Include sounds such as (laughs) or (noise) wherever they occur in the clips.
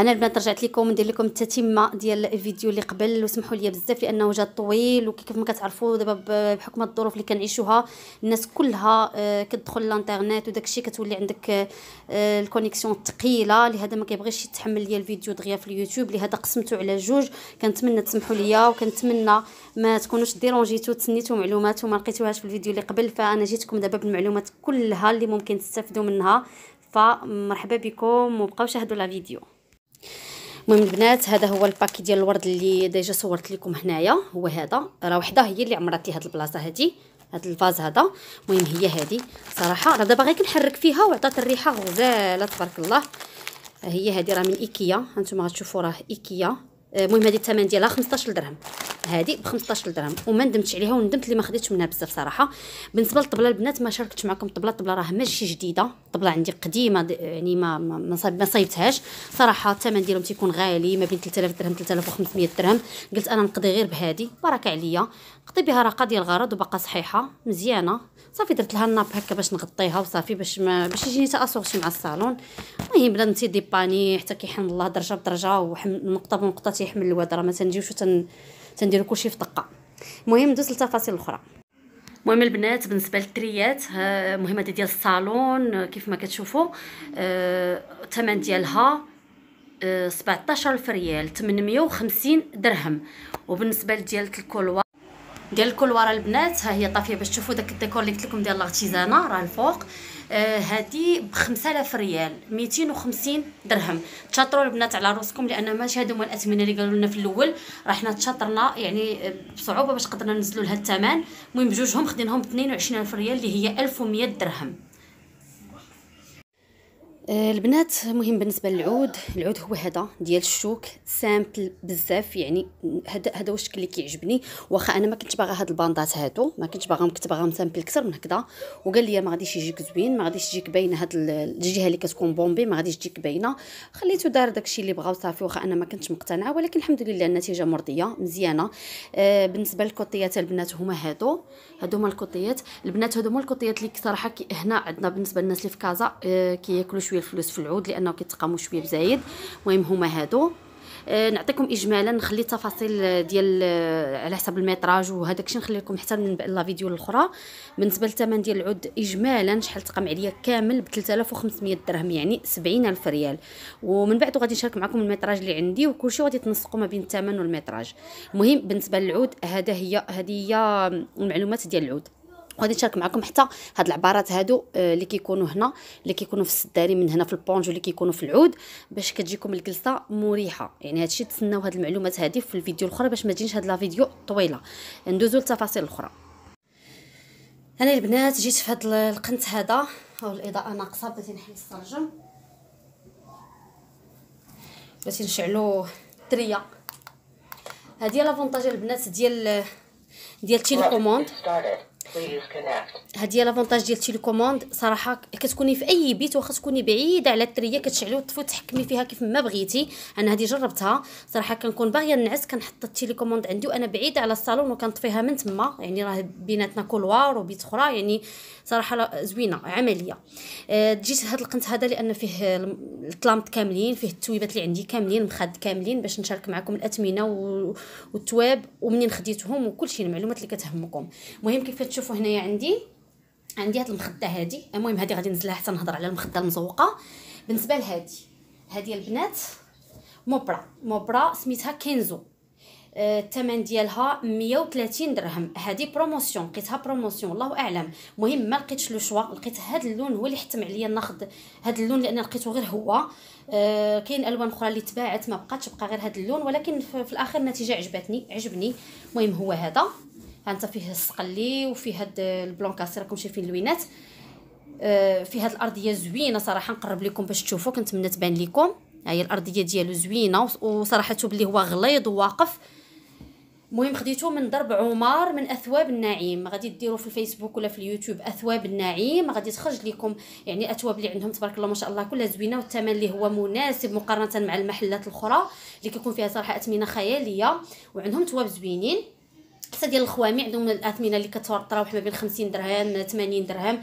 انا البنات رجعت لكم ندير لكم التتمه ديال الفيديو اللي قبل وسمحوا لي بزاف لانه جا طويل وكيف ما كتعرفوا دابا بحكم الظروف اللي كنعيشوها الناس كلها آه، كتدخل للانترنيت وداك الشيء كتولي عندك آه، الكونيكسيون ثقيله لهذا ما كيبغيش يتحمل ليا الفيديو دغيا في اليوتيوب لهذا قسمته على جوج كنتمنى تسمحوا لي وكنتمنى ما تكونوش ديرونجيتو تسنيتو معلومات وما لقيتوهاش في الفيديو اللي قبل فانا جيتكم دابا بالمعلومات كلها اللي ممكن تستافدوا منها فمرحبا بكم وبقاو شاهدوا لا فيديو المهم البنات هذا هو الباكي ديال الورد اللي ديجا صورت لكم هنايا هو هذا راه وحده هي اللي عمرت لي هاد البلاصه هادي هاد الفاز هذا المهم هي هادي صراحه راه دابا غير كنحرك فيها وعطات الريحه غزاله تبارك الله هي هذه راه من ايكيا هانتوما غتشوفوا راه ايكيا المهم هذه الثمن ديالها 15 درهم هذه ب 15 درهم وما ندمتش عليها وندمت اللي ما خديتش منها بزاف صراحه بالنسبه للطبله البنات ما شاركتش معكم الطبله الطبله راه ماشي جديده الطبله عندي قديمه يعني ما ما, ما صايبتهاش صراحه الثمن ديالهم تيكون غالي ما بين 3000 درهم 3500 درهم قلت انا نقضي غير بهادي بركه عليا قضي بها راه ديال الغرض وباقا صحيحه مزيانه صافي درت لها الناب هكا باش نغطيها وصافي باش ما باش يجيني تاسورتي مع الصالون المهم بلا نتيدي باني حتى كيحن الله درجه بدرجه ونقطه بنقطه تيحمل الواد راه ما تنجيوش تن تنديروا كلشي في دقه المهم ندوز للتفاصيل الاخرى مهم البنات بالنسبه للتريات المهم دي ديال الصالون كيف ما كتشوفوا آه، الثمن أه ديالها أه ألف ريال 850 درهم وبالنسبه لديال الكولوار ديال الكولوار البنات ها هي طافيه باش تشوفوا داك الديكور اللي قلت لكم ديال لاغتيزانه راه الفوق هذه ب 5000 ريال 250 درهم تشاطروا البنات على راسكم لان ماشي هادو هما الاثمنه اللي قالوا لنا في الاول راه حنا تشاطرنا يعني آه، بصعوبه باش قدرنا ننزلوا لهاد الثمن المهم بجوجهم خدينهم ب 22000 ريال اللي هي 1100 درهم آه، البنات مهم بالنسبه للعود العود هو هذا ديال الشوك سامبل بزاف يعني هذا هذا هو الشكل اللي كيعجبني واخا انا ما كنتش باغا هاد الباندات هادو ما كنتش باغاهم كنت باغاهم سامبل اكثر من هكذا وقال لي ما غاديش يجيك زوين ما غاديش تجيك باينه هاد الجهه اللي كتكون بومبي ما غاديش تجيك باينه خليته دار داكشي اللي بغاو صافي واخا انا ما كنتش مقتنعه ولكن الحمد لله النتيجه مرضيه مزيانه آه بالنسبه للكوطيات البنات هما هادو هادو هما الكوطيات البنات هادو هما الكوطيات اللي صراحه هنا عندنا بالنسبه للناس اللي في كازا آه كياكلوا شويه الفلوس في العود لانه كيتقاموا شويه بزايد المهم هما هادو آه، نعطيكم اجمالا نخلي التفاصيل ديال آه، على حسب الميتراج وهذاك الشيء نخلي لكم حتى من لا فيديو الاخرى بالنسبه للثمن ديال العود اجمالا شحال تقام عليا كامل ب 3500 درهم يعني 70000 ريال ومن بعد غادي نشارك معكم الميتراج اللي عندي وكل شيء غادي تنسقوا ما بين الثمن والميتراج المهم بالنسبه للعود هذا هي هذه هي المعلومات ديال العود غادي نشارك معكم حتى هاد العبارات هادو آه، اللي كيكونوا هنا اللي كيكونوا في السداري من هنا في البونج واللي كيكونوا في العود باش كتجيكم الجلسه مريحه يعني هادشي تسناو هاد المعلومات هادي في الفيديو الاخرى باش ما تجينش هاد لا فيديو طويله ندوزو للتفاصيل الاخرى انا البنات جيت في هاد القنت هذا او الاضاءه ناقصه بغيت نحل السرجم باش نشعلو الدريه هادي لافونتاج البنات ديال ديال تيلي كوموند هادي هي لافونتاج ديال التيليكوموند صراحه كتكوني في اي بيت واخا تكوني بعيده على التريه كتشعلي وتطفي وتحكمي فيها كيف ما بغيتي انا هادي جربتها صراحه كنكون باغيه نعس كنحط التيليكوموند عندي وانا بعيده على الصالون وكنطفيها من تما يعني راه بيناتنا كولوار وبيت اخرى يعني صراحه زوينه عمليه أه جيت هاد القنت هذا لان فيه الطلامط كاملين فيه التويبات اللي عندي كاملين مخد كاملين باش نشارك معكم الاثمنه والتواب ومنين خديتهم وكلشي المعلومات اللي كتهمكم المهم كيف شوفوا هنايا عندي عندي هاد المخده هادي المهم هادي غادي نزلها حتى نهضر على المخده المزوقه بالنسبه لهادي هادي البنات موبرا موبرا سميتها كينزو آه، الثمن ديالها 130 درهم هادي بروموسيون لقيتها بروموسيون الله اعلم المهم ما لقيتش لو شوا لقيت هاد اللون هو اللي حتم عليا ناخذ هاد اللون لان لقيته غير هو أه كاين الوان اخرى اللي تباعت ما بقاتش بقى غير هاد اللون ولكن في الاخر النتيجه عجبتني عجبني المهم هو هذا هانت فيه السقلي وفيه هاد البلون كاسي راكم شايفين اللوينات آه، في هاد الارضيه زوينه صراحه نقرب لكم باش تشوفوا كنتمنى تبان لكم ها هي الارضيه ديالو زوينه وصراحه بلي هو غليظ وواقف مهم خديته من درب عمر من اثواب النعيم غادي ديروا في الفيسبوك ولا في اليوتيوب اثواب النعيم غادي تخرج لكم يعني اثواب اللي عندهم تبارك الله ما شاء الله كلها زوينه والثمن اللي هو مناسب مقارنه مع المحلات الاخرى اللي كيكون فيها صراحه اثمنه خياليه وعندهم تواب زوينين حتى ديال الخوامي عندهم الاثمنه اللي كتتراوح ما بين 50 درهم 80 درهم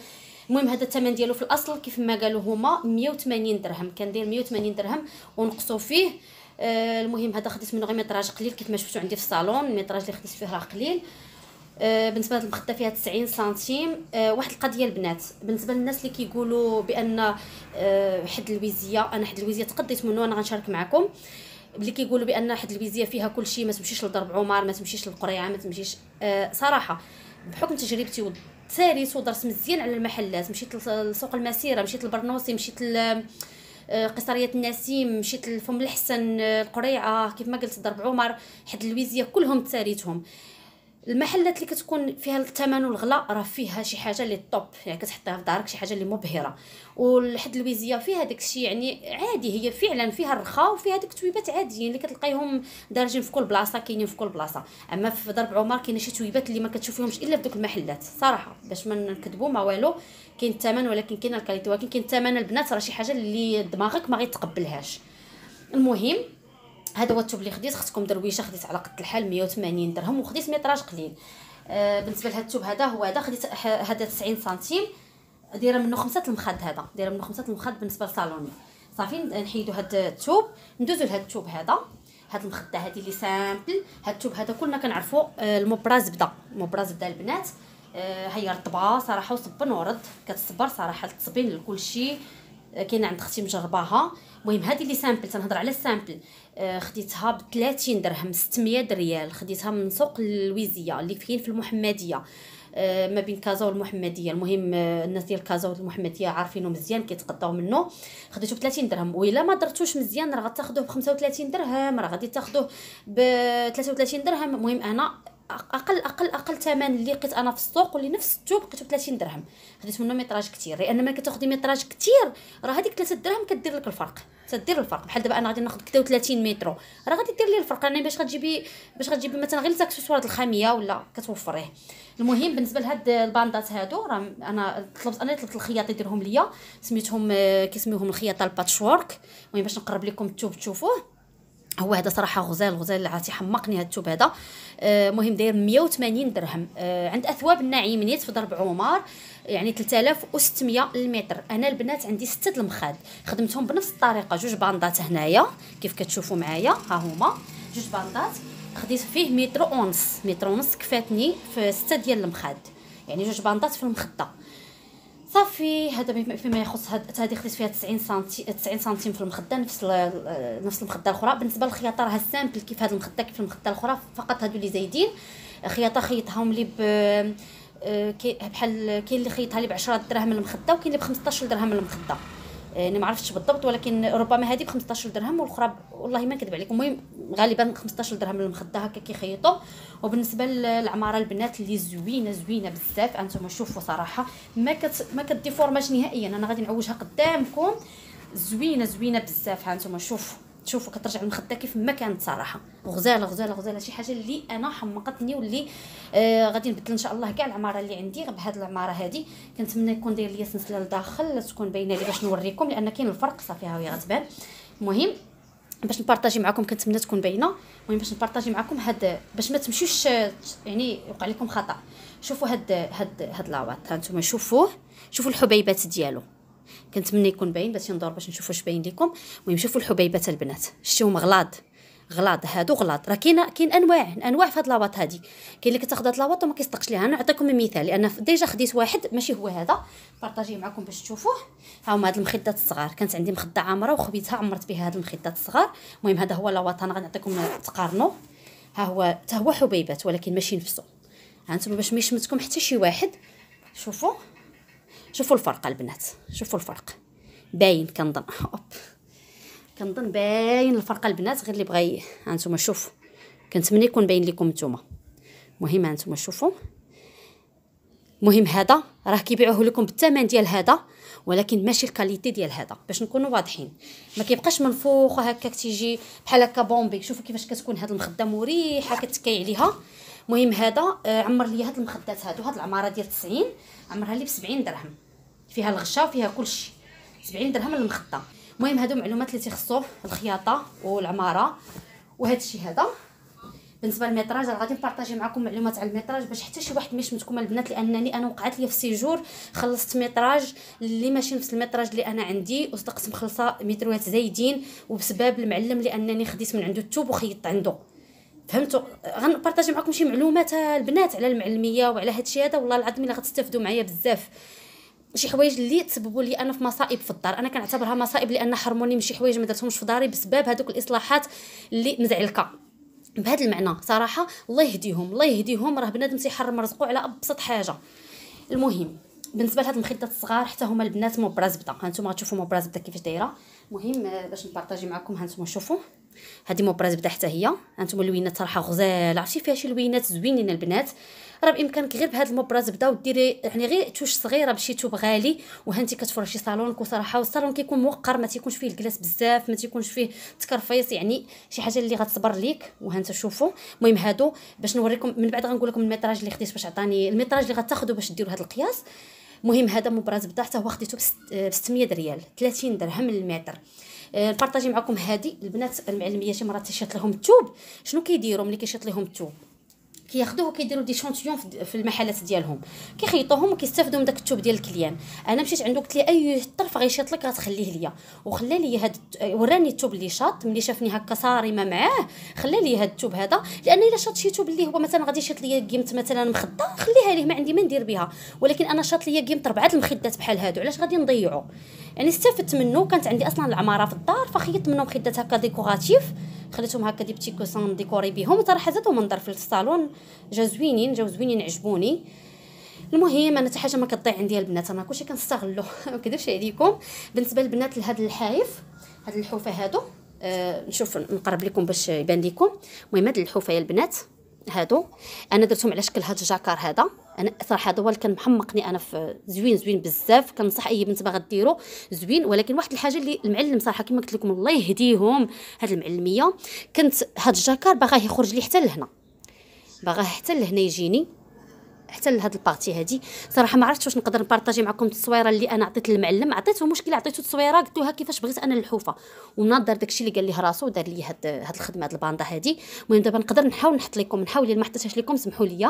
المهم هذا الثمن ديالو في الاصل كيف ما قالوا هما 180 درهم كندير 180 درهم ونقصوا فيه آه، المهم هذا خديت منه غير متراج قليل كيف ما شفتوا عندي في الصالون المتراج اللي خديت فيه راه قليل آه، بالنسبه لهاد المخده فيها 90 سنتيم آه، واحد القضيه البنات بالنسبه للناس اللي كيقولوا بان حد الويزيه انا حد الويزيه تقديت منه انا غنشارك معكم آه اللي كيقولوا بان واحد البيزيه فيها كل شيء ما تمشيش لضرب عمر ما تمشيش للقريعه ما تمشيش آه صراحه بحكم تجربتي وساريت ودرت مزيان على المحلات مشيت لسوق المسيره مشيت للبرنوسي مشيت ل آه، قصريه النسيم مشيت لفم الحسن آه، القريعه كيف ما قلت ضرب عمر حد الويزيه كلهم تاريتهم المحلات اللي كتكون فيها الثمن والغلا راه فيها شي حاجه اللي طوب يعني كتحطيها في دارك شي حاجه اللي مبهره والحد الويزيه فيها داكشي يعني عادي هي فعلا فيها الرخاء وفيها داك التويبات عاديين اللي كتلقايهم دارجين في كل بلاصه كاينين في كل بلاصه اما في ضرب عمر كاينه شي تويبات اللي ما كتشوفيهمش الا في دوك المحلات صراحه باش ما نكذبوا ما والو كاين الثمن ولكن كاين الكاليتي ولكن كاين الثمن البنات راه شي حاجه اللي دماغك ما غيتقبلهاش المهم هذا هو الثوب اللي خديت خصكم درويشه خديت على قد الحال 180 درهم وخديت ميطراج قليل آه بالنسبه لهذا الثوب هذا هو هذا خديت هذا 90 سنتيم دايره منه خمسه المخد هذا دايره منه خمسه المخد بالنسبه لصالوني صافي نحيدو هذا الثوب ندوزو لهذا الثوب هذا هاد المخده هادي لي سامبل هاد الثوب هذا كلنا كنعرفو المبرا زبده المبرى زبده البنات آه، هي رطبه صراحه وصبن ورد كتصبر صراحه التصبين لكلشي كاين عند اختي مجرباها المهم هذه اللي سامبل تنهضر على السامبل آه، خديتها ب 30 درهم 600 ريال خديتها من سوق الويزيه اللي كاين في المحمديه آه، ما بين كازا والمحمديه المهم آه، الناس ديال كازا والمحمديه عارفينه مزيان كيتقطاو منه خديته ب 30 درهم والا ما درتوش مزيان راه غتاخذوه ب 35 درهم راه غادي تاخذوه ب 33 درهم المهم انا اقل اقل اقل ثمن اللي لقيت انا في السوق واللي نفس الثوب لقيته ب 30 درهم خديت منه ميطراج كثير لان ملي كتاخدي ميطراج كثير راه هذيك 3 درهم كدير لك الفرق تدير الفرق بحال دابا انا غادي ناخذ 30 مترو راه غادي دير لي الفرق يعني باش غتجيبي باش غتجيبي مثلا غير الاكسسوارات الخاميه ولا كتوفريه المهم بالنسبه لهاد الباندات هادو راه انا طلبت انا طلبت الخياط يديرهم ليا سميتهم كيسميوهم الخياطه الباتشورك المهم باش نقرب لكم الثوب تشوفوه هو هذا صراحه غزال غزال عا حمقني هذا الثوب هذا آه مهم داير 180 درهم آه، عند اثواب الناعمين نيت في درب عمر يعني 3600 المتر انا البنات عندي سته المخاد خدمتهم بنفس الطريقه جوج باندات هنايا كيف كتشوفوا معايا ها هما جوج باندات خديت فيه متر ونص متر ونص كفاتني في سته ديال المخاد يعني جوج باندات في المخده صافي هذا فيما يخص هذه خديت فيها 90 سنتي 90 سنتيم في المخده نفس ال... نفس المخده الاخرى بالنسبه للخياطه راه سامبل كيف هذه المخده كيف المخده الاخرى فقط هادو اللي زايدين خياطه خيطهم لي ب آه، كي بحال كاين اللي خيطها لي ب 10 دراهم المخده وكاين اللي ب 15 درهم المخده آه، انا ما عرفتش بالضبط ولكن ربما هذه ب 15 درهم والاخرى والله ما نكذب عليكم المهم غالبا 15 درهم المخده هكا كيخيطوا وبالنسبه للعماره البنات اللي زوينه زوينه بزاف انتم شوفوا صراحه ما كت ما كديفورماش نهائيا انا غادي نعوجها قدامكم زوينه زوينه بزاف ها انتم شوفوا تشوفوا كترجع المخده كيف ما كانت صراحه غزاله غزاله غزاله شي حاجه اللي انا حمقتني واللي آه غادي نبدل ان شاء الله كاع العماره اللي عندي بهاد العماره هذه كنتمنى يكون داير ليا سلسله لداخل تكون باينه لي باش نوريكم لان كاين الفرق صافي ها هي غتبان المهم باش نبارطاجي معكم كنتمنى تكون باينه المهم باش نبارطاجي معكم هاد باش ما تمشيوش يعني يوقع لكم خطا شوفوا هاد هاد هاد لاواط ها نتوما شوفوه شوفوا الحبيبات ديالو كنتمنى يكون باين باش ندور باش نشوف واش باين لكم المهم شوفوا الحبيبات البنات شتيهم غلاض غلاض هادو غلاض راه كاينه كاين انواع انواع في هاد لاواط هادي كاين اللي كتاخذ هاد لاواط وما كيصدقش ليها نعطيكم مثال لان ديجا خديت واحد ماشي هو هذا بارطاجيه معكم باش تشوفوه ها هما هاد المخدات الصغار كانت عندي مخده عامره وخبيتها عمرت بها هاد المخدات الصغار المهم هذا هو لاواط انا غنعطيكم تقارنوا ها هو حتى هو حبيبات ولكن ماشي نفسه هانتوما باش ما يشمتكم حتى شي واحد شوفوا شوفوا الفرق البنات شوفوا الفرق باين كنظن هوب كنظن باين الفرق البنات غير اللي بغى هانتوما شوفوا كنتمنى يكون باين لكم نتوما المهم هانتوما شوفوا المهم هذا راه كيبيعوه لكم بالثمن ديال هذا ولكن ماشي الكاليتي ديال هذا باش نكونوا واضحين ما كيبقاش منفوخ هكاك تيجي بحال هكا بومبي شوفوا كيفاش كتكون هاد المخده مريحه كتكي عليها المهم هذا آه، عمر لي هاد المخدات هادو هاد العماره ديال 90 عمرها لي ب 70 درهم فيها الغشا وفيها كلشي 70 درهم المخطه المهم هادو معلومات اللي تيخصو الخياطه والعماره وهذا الشيء هذا بالنسبه للميطراج راه غادي نبارطاجي معكم معلومات على الميطراج باش حتى شي واحد مش متكم البنات لانني انا وقعت لي في سيجور خلصت ميطراج اللي ماشي نفس الميطراج اللي انا عندي وصدقت مخلصه متروات زايدين وبسبب المعلم لانني خديت من عنده التوب وخيطت عنده فهمتوا غنبارطاجي معكم شي معلومات البنات على المعلميه وعلى هادشي هذا والله العظيم الا غتستافدوا معايا بزاف شي حوايج اللي تسببوا لي انا في مصائب في الدار انا كنعتبرها مصائب لان حرموني من شي حوايج ما درتهمش في داري بسبب هذوك الاصلاحات اللي مزعلكه بهذا المعنى صراحه الله يهديهم الله يهديهم راه بنادم تيحرم رزقو على ابسط حاجه المهم بالنسبه لهاد المخدات الصغار حتى هما البنات مبرز بدا هانتوما غتشوفوا مبرز بدا كيفاش دايره المهم باش نبارطاجي معكم هانتوما شوفوا هذه مبرز بدا حتى هي هانتوما اللوينات صراحه غزال عرفتي فيها شي لوينات زوينين البنات راه بامكانك غير بهذا المبرز بدا وديري يعني غير توش صغيره بشي توب غالي وهانتي كتفرشي صالونك وصراحه والصالون كيكون موقر ما تيكونش فيه الكلاس بزاف ما تيكونش فيه تكرفيص يعني شي حاجه اللي غتصبر ليك انت شوفوا المهم هادو باش نوريكم من بعد غنقول لكم الميتراج اللي خديت باش عطاني الميتراج اللي غتاخذوا باش ديروا هذا القياس المهم هذا مبرز بدا حتى هو خديته ب 600 ريال 30 درهم للمتر نبارطاجي آه، معكم هذه البنات المعلميه شي مرات تيشيط لهم الثوب شنو كيديروا ملي كيشيط لهم الثوب كياخذوه كيديروا دي شونتيون في المحلات ديالهم كيخيطوهم وكيستافدوا من داك الثوب ديال الكليان انا مشيت عنده قلت ليه اي طرف غيشيط لك غتخليه ليا وخلى لي هاد وراني الثوب اللي شاط ملي شافني هكا صارمه معاه خلى لي هاد الثوب هذا لان الا شاط شي ثوب اللي هو مثلا غادي يشيط ليا قيمه مثلا مخده خليها ليه ما عندي ما ندير بها ولكن انا شاط ليا قيمه اربعه المخدات بحال هادو علاش غادي نضيعو يعني استفدت منه كانت عندي اصلا العماره في الدار فخيطت منه مخدات هكا ديكوراتيف خليتهم هكا دي بتي كوسان ديكوري بهم حتى حزتهم منظر في الصالون جا زوينين جاو زوينين عجبوني المهم انا حتى حاجه ما كطيع عندي البنات انا كلشي كنستغلو ما (laughs) كدبش عليكم بالنسبه للبنات لهاد الحايف هاد الحوفه هادو آه نشوف نقرب لكم باش يبان لكم المهم هاد الحوفه يا البنات هادو انا درتهم على شكل هاد الجاكار هذا انا صراحه هذا هو اللي كان محمقني انا في زوين زوين بزاف كنصح اي بنت باغا ديرو زوين ولكن واحد الحاجه اللي المعلم صراحه كما قلت لكم الله يهديهم هاد المعلميه كنت هاد الجاكار باغاه يخرج لي حتى لهنا باغاه حتى لهنا يجيني حتى لهاد البارتي هادي صراحه ما عرفتش واش نقدر نبارطاجي معكم التصويره اللي انا عطيت للمعلم عطيته مشكله عطيته تصويره قلت له كيفاش بغيت انا الحوفه ومناظر داكشي اللي قال ليه راسو ودار لي هاد هاد الخدمه هاد الباندا هادي المهم دابا نقدر نحاول نحط لكم نحاول ما حطيتهاش لكم سمحوا لي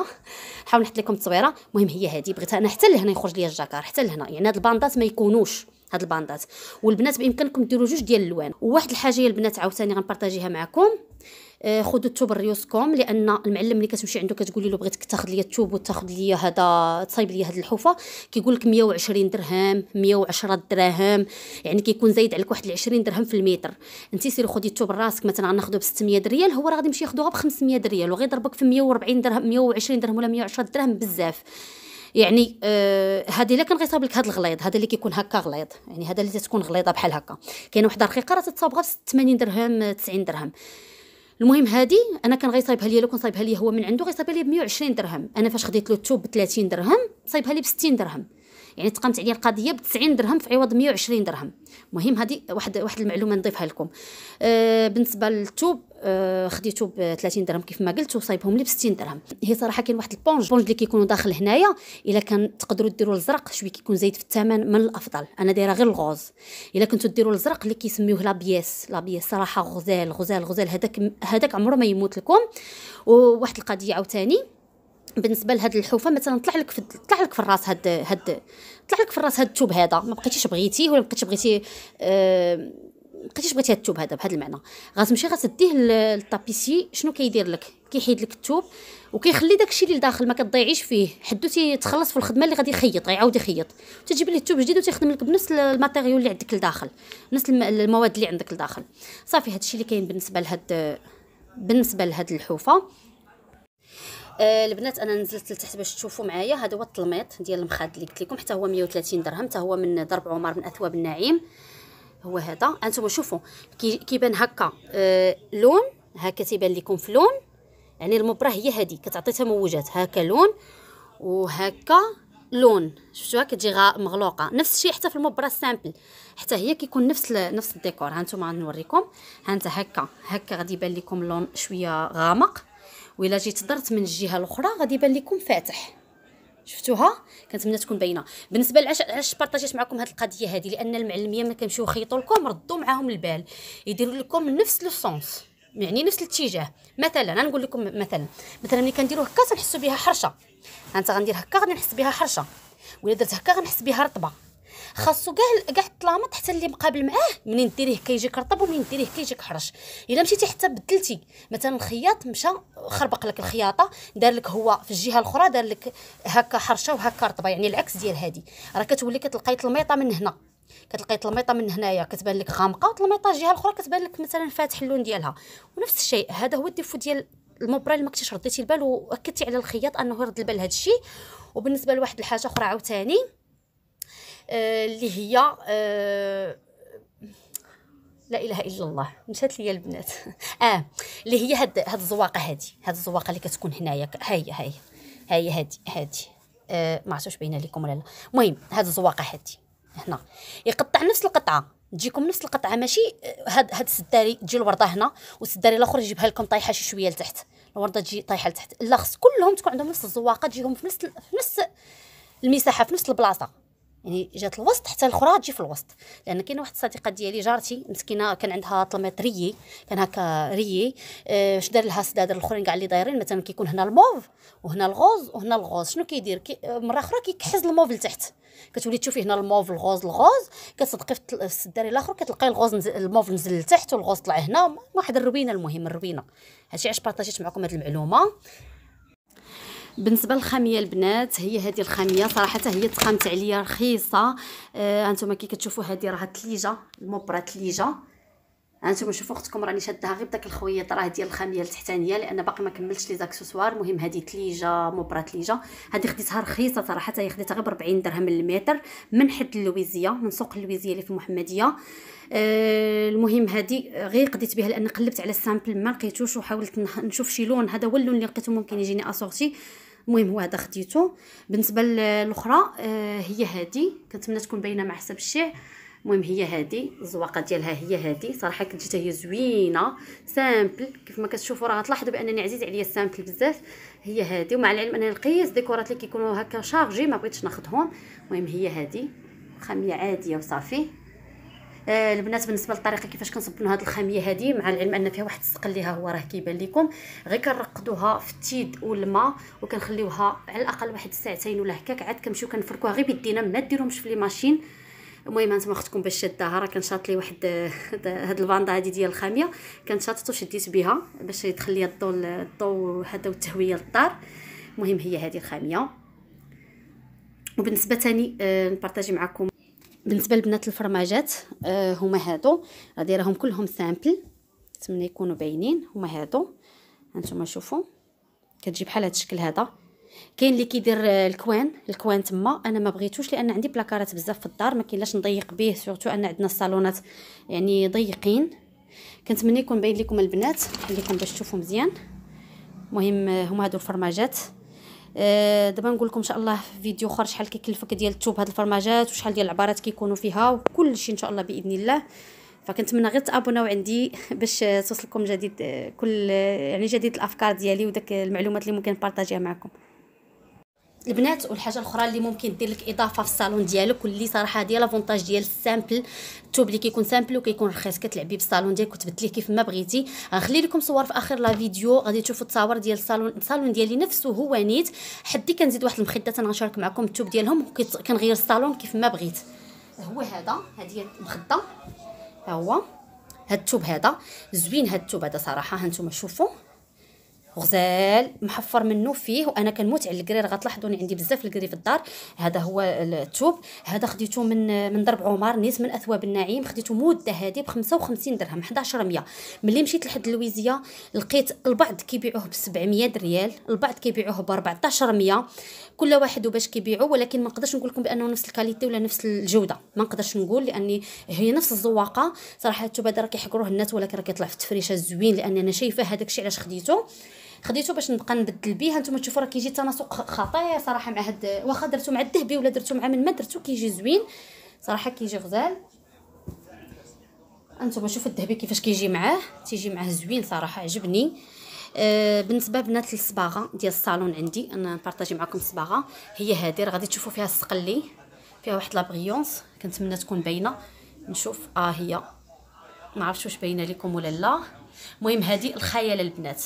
نحاول نحط لكم التصويره المهم هي هادي بغيتها انا حتى لهنا يخرج لي الجاكار حتى لهنا يعني هاد الباندات ما يكونوش هاد الباندات والبنات بامكانكم ديروا جوج ديال الالوان وواحد الحاجه البنات عاوتاني غنبارطاجيها معكم آه، خذوا التوب لريوسكم لان المعلم اللي كتمشي عنده كتقولي له بغيتك تاخذ لي التوب وتاخذ لي هذا تصايب لي هذه الحفه كيقول لك 120 درهم 110 دراهم يعني كيكون زايد عليك واحد 20 درهم في المتر انت سيري خذي التوب راسك مثلا غناخذو ب 600 ريال هو راه غادي يمشي ياخذوها ب 500 ريال وغيضربك في 140 درهم 120 درهم ولا 110 درهم بزاف يعني آه هذه الا كان غيصاب لك هذا الغليظ هذا اللي كيكون هكا غليظ يعني هذا اللي تكون غليظه بحال هكا كاين وحده رقيقه راه تتصاوب غير ب 80 درهم 90 درهم آه المهم هادي انا كان غيصايبها ليا لو كان صايبها ليا هو من عنده غيصايبها ليا ب 120 درهم انا فاش خديت له الثوب ب 30 درهم صايبها لي ب 60 درهم يعني تقامت عليا القضيه ب 90 درهم في عوض 120 درهم المهم هذه واحد واحد المعلومه نضيفها لكم آه بالنسبه للثوب آه خديته ب 30 درهم كيف ما قلت وصايبهم لي ب 60 درهم هي صراحه كاين واحد البونج البونج اللي كيكونوا داخل هنايا الا كان تقدروا ديروا الزرق شويه كيكون زايد في الثمن من الافضل انا دايره غير الغوز الا كنتو ديروا الزرق اللي كيسميوه لابياس لابياس صراحه غزال غزال غزال هذاك هذاك عمره ما يموت لكم وواحد القضيه عاوتاني بالنسبه لهاد الحوفه مثلا طلع لك في طلع لك في الراس هاد هاد طلع لك في الراس هاد الثوب هذا ما بقيتيش بغيتيه ولا ما بقيتيش بغيتي ما بقيتيش بغيتي هاد الثوب هذا بهذا المعنى غتمشي غتديه للطابيسي شنو كيدير لك كيحيد لك الثوب وكيخلي داكشي اللي لداخل ما كتضيعيش فيه حدو تيتخلص في الخدمه اللي غادي يخيط غيعاود يخيط تجيب ليه الثوب جديد وتخدم لك بنفس الماتيريال اللي عندك لداخل نفس المواد اللي عندك لداخل صافي هادشي اللي كاين بالنسبه لهاد بالنسبه لهاد الحوفه آه البنات انا نزلت لتحت باش تشوفوا معايا هذا هو التلميط ديال المخاد اللي قلت لكم حتى هو 130 درهم حتى هو من ضرب عمر من اثواب النعيم هو هذا انتم شوفوا كيبان هكا آه، لون هكا تيبان لكم في لون يعني المبره هي هذه كتعطي تموجات هكا لون وهكا لون شفتوها كتجي مغلوقه نفس الشيء حتى في المبره سامبل حتى هي كيكون نفس نفس الديكور ها نتوما غنوريكم ها انت هكا هكا غادي يبان لكم لون شويه غامق وإلا جيت درت من الجهه الاخرى غادي يبان لكم فاتح شفتوها كنتمنى تكون باينه بالنسبه لعلاش علاش بارطاجيت معكم هذه القضيه هذه لان المعلميه ملي كنمشيو خيطوا لكم ردوا معاهم البال يديروا لكم نفس لو سونس يعني نفس الاتجاه مثلا انا نقول لكم مثلا مثلا ملي كنديرو هكا تنحسو بها حرشه انت غندير هكا غادي نحس بها حرشه ولا درت هكا غنحس بها رطبه خاصو كاع كاع الطلامط حتى اللي مقابل معاه منين ديريه كيجيك رطب ومنين ديريه كيجيك حرش الا مشيتي حتى بدلتي مثلا الخياط مشى خربق لك الخياطه دار لك هو في الجهه الاخرى دار لك هكا حرشه وهكا رطبه يعني العكس ديال هذه راه كتولي كتلقاي الميطه من هنا كتلقاي الميطه من هنايا كتبان لك غامقه والميطه الجهه الاخرى كتبان لك مثلا فاتح اللون ديالها ونفس الشيء هذا هو الديفو ديال المبرة اللي ما كنتيش رديتي البال واكدتي على الخياط انه يرد البال هذا الشيء وبالنسبه لواحد الحاجه اخرى عاوتاني آه، اللي هي آه، لا اله الا الله مشات لي البنات (laughs) اه اللي هي هاد هاد الزواقه هادي هاد الزواقه اللي كتكون هنايا ها هي ها هي ها هي هادي هادي آه ما عرفتش باينه لكم ولا لا المهم هاد الزواقه هادي هنا يقطع نفس القطعه تجيكم نفس القطعه ماشي آه، هاد هاد السداري تجي الورده هنا والسداري الاخر يجيبها لكم طايحه شي شويه لتحت الورده تجي طايحه لتحت لا خص كلهم تكون عندهم نفس الزواقه تجيهم في نفس في نفس المساحه في نفس البلاصه يعني جات الوسط حتى الاخرى تجي في الوسط لان كاين واحد الصديقه ديالي جارتي مسكينه كان عندها طلميط ريي كان هكا ريي اه شدار لها سداد الاخرين كاع اللي دايرين مثلا كيكون هنا الموف وهنا الغوز وهنا الغوز شنو كيدير كي آه، مره اخرى كيكحز الموف لتحت كتولي تشوفي هنا الموف الغوز الغوز كتصدقي في السداري الاخر كتلقاي الغوز الموف نزل لتحت والغوز طلع هنا واحد الروينه المهم الروينه هادشي علاش بارطاجيت معكم هاد المعلومه بالنسبه للخاميه البنات هي هذه الخاميه صراحه هي تقامت عليا رخيصه آه انتم كي كتشوفوا هذه راه ثليجه المبره ثليجه هانتوما شوفوا اختكم راني شادها غير بداك الخويط راه ديال الخاميه التحتانيه لان باقي ما كملتش لي زاكسيسوار المهم هذه ثليجه مبره ثليجه هذه خديتها رخيصه صراحه هي خديتها غير ب 40 درهم للمتر من حد اللويزيه من سوق اللويزيه اللي في المحمديه آه، المهم هذه غير قديت بها لان قلبت على السامبل ما لقيتوش وحاولت نشوف شي لون هذا هو اللون اللي لقيته ممكن يجيني اسورتي المهم هو هذا خديته بالنسبه للاخرى آه، هي هذه كنتمنى تكون باينه مع حسب الشيع المهم هي هذه الزواقه ديالها هي هذه صراحه كنت هي زوينه سامبل كيف ما كتشوفوا راه غتلاحظوا بانني عزيز عليا السامبل بزاف هي هذه ومع العلم ان القياس ديكورات اللي كيكونوا هكا شارجي ما بغيتش ناخذهم المهم هي هذه خاميه عاديه وصافي آه، البنات بالنسبه للطريقه كيفاش كنصبنوا هذه الخاميه هذه مع العلم ان فيها واحد الثقل اللي هو راه كيبان لكم غير كنرقدوها في التيد والماء وكنخليوها على الاقل واحد ساعتين ولا هكاك عاد كنمشيو كنفركوها غير بيدينا ما ديرهمش في لي ماشين المهم انتما اختكم باش شداها راه كنشاط لي واحد (laughs) هاد الباندا هادي ديال الخاميه كنشاطت وشديت بها باش يدخل لي الضو الضو هذا والتهويه للدار المهم هي هذه الخاميه وبالنسبه ثاني آه، نبارطاجي معكم بالنسبه لبنات الفرماجات آه هما هادو غادي راهم كلهم سامبل نتمنى يكونوا باينين هما هادو هانتوما شوفوا كتجي بحال هذا الشكل هذا كاين اللي كيدير آه، الكوان الكوان تما انا ما بغيتوش لان عندي بلاكارات بزاف في الدار ما كاينلاش نضيق به سورتو ان عندنا الصالونات يعني ضيقين كنتمنى يكون باين لكم البنات نخليكم باش تشوفوا مزيان المهم آه، هما هادو الفرماجات آه، دابا نقول لكم ان شاء الله في فيديو اخر شحال كيكلفك ديال الثوب هاد الفرماجات وشحال ديال العبارات كيكونوا فيها وكل شيء ان شاء الله باذن الله فكنتمنى غير تابوناو عندي (laughs) باش توصلكم جديد آه، كل آه، يعني جديد الافكار ديالي وداك المعلومات اللي ممكن نبارطاجيها معكم البنات والحاجه الاخرى اللي ممكن دير لك اضافه في الصالون ديالك واللي صراحه هذه لافونتاج ديال السامبل التوب اللي كيكون سامبل وكيكون رخيص كتلعبي بالصالون ديالك وتبدليه كيف ما بغيتي غنخلي آه، لكم صور في اخر لا فيديو غادي تشوفوا التصاور ديال الصالون الصالون ديالي نفسه هو نيت حدي كنزيد واحد المخده تنشارك معكم التوب ديالهم كنغير الصالون كيف ما بغيت هو هذا هذه المخده ها هو هاد التوب هذا زوين هاد التوب هذا صراحه هانتوما شوفوا غزال محفر منه فيه وانا كنموت على راه غتلاحظوني عندي بزاف الكري في الدار هذا هو الثوب هذا خديته من من درب عمر نيت من اثواب النعيم خديته مده هذه ب 55 درهم 1100 ملي مشيت لحد اللويزيه لقيت البعض كيبيعوه ب 700 ريال البعض كيبيعوه ب 1400 كل واحد وباش كيبيعو ولكن ما نقدرش نقول لكم بانه نفس الكاليتي ولا نفس الجوده ما نقدرش نقول لاني هي نفس الزواقه صراحه الثوب هذا راه كيحكروه الناس ولكن راه كيطلع في التفريشه زوين لان انا شايفه هذاك الشيء علاش خديته خديته باش نبقى نبدل بيها هانتوما تشوفوا راه كيجي تناسق خطير صراحه مع هاد واخا درتو مع الذهبي ولا درتو مع من ما درتو كيجي زوين صراحه كيجي غزال انتم شوفوا الذهبي كيفاش كيجي معاه تيجي معاه زوين صراحه عجبني آه بالنسبه بنات الصباغه ديال الصالون عندي انا نبارطاجي معكم الصباغه هي هذه راه غادي تشوفوا فيها السقلي فيها واحد لابغيونس كنتمنى تكون باينه نشوف اه هي ما عرفتش واش باينه لكم ولا لا المهم هذه الخيال البنات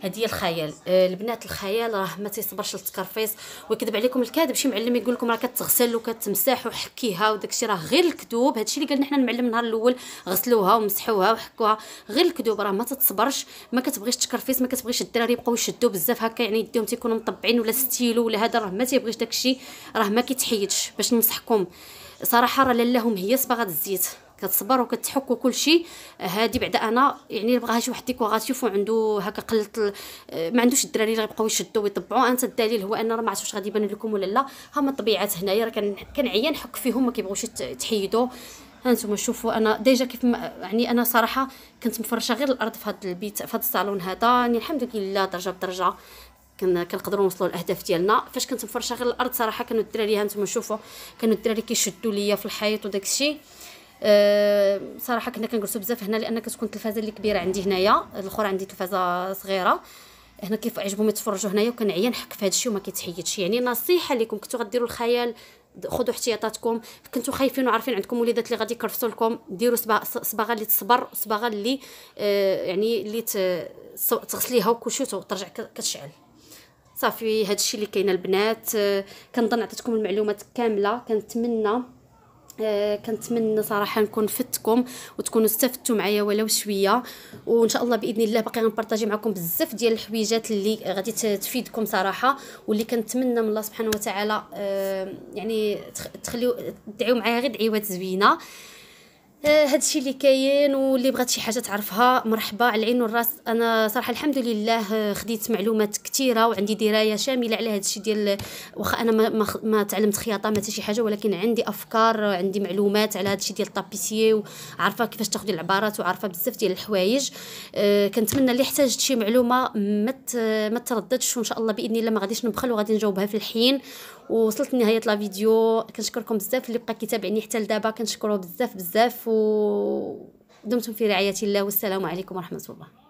هذه الخيال آه، البنات الخيال راه ما تيصبرش للتكرفيس ويكذب عليكم الكاذب شي معلم يقول لكم راه كتغسل وكتمسح وحكيها وداك الشيء راه غير الكذوب هذا الشيء اللي قال حنا المعلم النهار الاول غسلوها ومسحوها وحكوها غير الكذوب راه ما تتصبرش ما كتبغيش تكرفيس ما كتبغيش الدراري يبقاو يشدوا بزاف هكا يعني يديهم تيكونوا مطبعين ولا ستيلو ولا هذا راه ما تيبغيش داك الشيء راه ما كيتحيدش باش ننصحكم صراحه راه لالهم هي صباغه الزيت كتصبر وكتحك وكل شيء آه، هادي بعدا انا يعني بغاها شي واحد غتشوفو عنده هكا قلت آه، ما عندوش الدراري اللي غيبقاو يشدوا ويطبعوا انت الدليل هو انا راه ما عرفتش واش غادي يبان لكم ولا لا ها من الطبيعات هنايا راه كنعيا نحك فيهم ما كيبغوش تحيدوا هانتوما شوفوا انا ديجا كيف ما يعني انا صراحه كنت مفرشه غير الارض في هذا البيت في هذا الصالون هذا يعني الحمد لله درجه بدرجه كنقدروا نوصلوا للاهداف ديالنا فاش كنت مفرشه غير الارض صراحه كانوا الدراري هانتوما شوفوا كانوا الدراري كيشدوا ليا في الحيط وداكشي أه صراحه كنا كنجلسوا بزاف هنا لان كتكون التلفازه اللي كبيره عندي هنايا الاخرى عندي تلفازه صغيره هنا كيف عجبهم يتفرجوا هنايا وكنعيا نحك في هذا الشيء وما كيتحيدش يعني نصيحه لكم كنتو غديروا الخيال خذوا احتياطاتكم كنتو خايفين وعارفين عندكم وليدات اللي غادي يكرفصوا لكم ديروا صباغه اللي تصبر صباغه اللي آه يعني اللي تغسليها وكوشوتو وترجع كتشعل صافي هذا الشيء اللي كاين البنات آه كنظن عطيتكم المعلومات كامله كنتمنى آه كنتمنى صراحه نكون فتكم وتكونوا استفدتوا معايا ولو شويه وان شاء الله باذن الله باقي غنبارطاجي معكم بزاف ديال الحويجات اللي غادي تفيدكم صراحه واللي كنتمنى من الله سبحانه وتعالى آه يعني تخليو دعيو معايا غير دعيوات زوينه آه، هادشي اللي كاين واللي بغات شي حاجه تعرفها مرحبا على العين والراس انا صراحه الحمد لله آه، خديت معلومات كثيره وعندي درايه شامله على هادشي ديال واخا انا ما, ما, ما تعلمت خياطه ما شي حاجه ولكن عندي افكار آه، عندي معلومات على هادشي ديال الطابيسيي وعارفه كيفاش تاخذي العبارات وعارفه بزاف ديال الحوايج أه كنتمنى اللي احتاجت شي معلومه ما ما ترددش وان شاء الله باذن الله ما غاديش نبخل وغادي نجاوبها في الحين ووصلت لنهايه لا فيديو كنشكركم بزاف اللي بقى كيتابعني حتى لدابا كنشكرو بزاف بزاف ودمتم دمتم في رعايه الله والسلام عليكم ورحمه الله